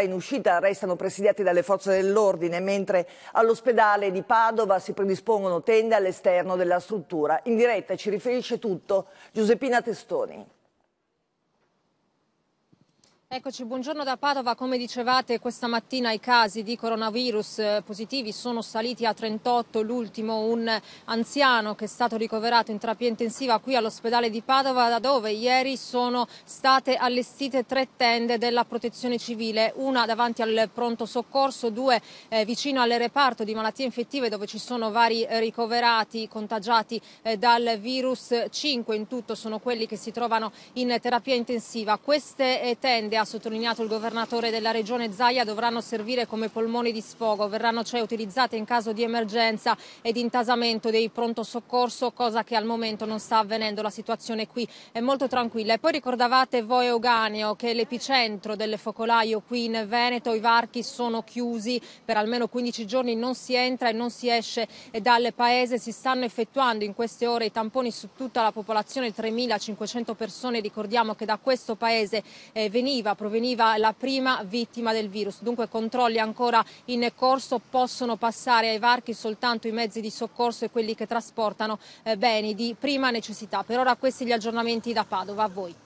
in uscita restano presidiati dalle forze dell'ordine, mentre all'ospedale di Padova si predispongono tende all'esterno della struttura. In diretta ci riferisce tutto Giuseppina Testoni. Eccoci, buongiorno da Padova. Come dicevate questa mattina i casi di coronavirus eh, positivi sono saliti a 38, l'ultimo un anziano che è stato ricoverato in terapia intensiva qui all'ospedale di Padova da dove ieri sono state allestite tre tende della protezione civile, una davanti al pronto soccorso, due eh, vicino al reparto di malattie infettive dove ci sono vari eh, ricoverati contagiati eh, dal virus, cinque in tutto sono quelli che si trovano in terapia intensiva. Queste eh, tende grande, ha sottolineato il governatore della regione Zaia, dovranno servire come polmoni di sfogo, verranno cioè utilizzate in caso di emergenza e di intasamento dei pronto soccorso, cosa che al momento non sta avvenendo, la situazione qui è molto tranquilla. E poi ricordavate voi Euganeo che l'epicentro del focolaio qui in Veneto, i varchi sono chiusi per almeno 15 giorni, non si entra e non si esce dal paese, si stanno effettuando in queste ore i tamponi su tutta la popolazione, 3.500 persone, ricordiamo che da questo paese eh, positiva proveniva la prima vittima del virus. Dunque controlli ancora in corso possono passare ai varchi soltanto i mezzi di soccorso e quelli che trasportano eh, beni di prima necessità. Per ora questi gli aggiornamenti da Padova. A voi.